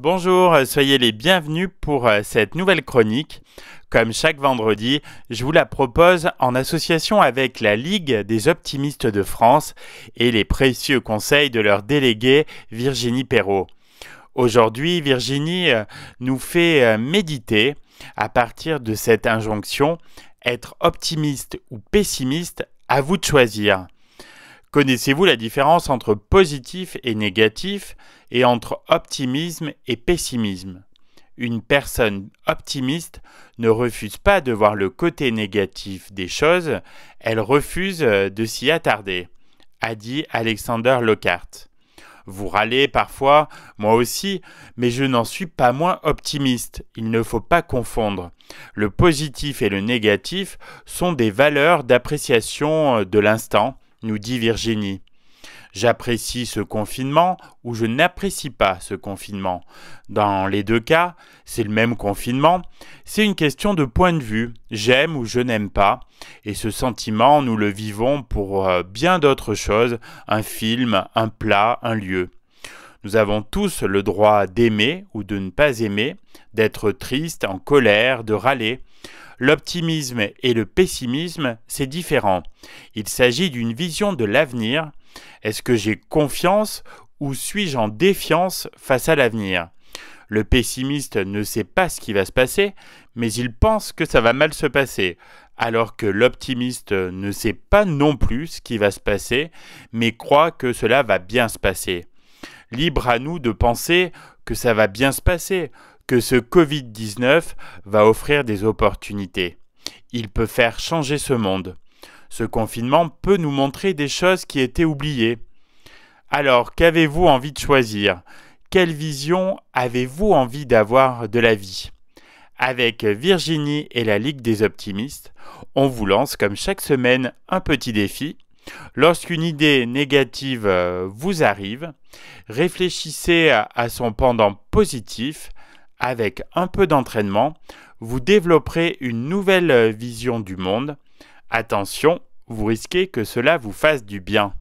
Bonjour, soyez les bienvenus pour euh, cette nouvelle chronique. Comme chaque vendredi, je vous la propose en association avec la Ligue des optimistes de France et les précieux conseils de leur déléguée Virginie Perrault. Aujourd'hui, Virginie euh, nous fait euh, méditer à partir de cette injonction être optimiste ou pessimiste, à vous de choisir. Connaissez-vous la différence entre positif et négatif et entre optimisme et pessimisme Une personne optimiste ne refuse pas de voir le côté négatif des choses, elle refuse euh, de s'y attarder, a dit Alexander Lockhart. Vous râlez parfois, moi aussi, mais je n'en suis pas moins optimiste. Il ne faut pas confondre. Le positif et le négatif sont des valeurs d'appréciation euh, de l'instant nous dit Virginie. J'apprécie ce confinement ou je n'apprécie pas ce confinement. Dans les deux cas, c'est le même confinement, c'est une question de point de vue, j'aime ou je n'aime pas, et ce sentiment, nous le vivons pour euh, bien d'autres choses, un film, un plat, un lieu. Nous avons tous le droit d'aimer ou de ne pas aimer, d'être triste, en colère, de râler l'optimisme et le pessimisme, c'est différent. Il s'agit d'une vision de l'avenir. Est-ce que j'ai confiance ou suis-je en défiance face à l'avenir le pessimiste ne sait pas ce qui va se passer, mais il pense que ça va mal se passer, alors que l'optimiste ne sait pas non plus ce qui va se passer, mais croit que cela va bien se passer. Libre à nous de penser que ça va bien se passer, que ce Covid-19 va offrir des opportunités. Il peut faire changer ce monde. Ce confinement peut nous montrer des choses qui étaient oubliées. Alors, qu'avez-vous envie de choisir Quelle vision avez-vous envie d'avoir de la vie Avec Virginie et la Ligue des optimistes, on vous lance comme chaque semaine un petit défi. Lorsqu'une idée négative euh, vous arrive, réfléchissez à son pendant positif avec un peu d'entraînement, vous développerez une nouvelle euh, vision du monde. Attention, vous risquez que cela vous fasse du bien.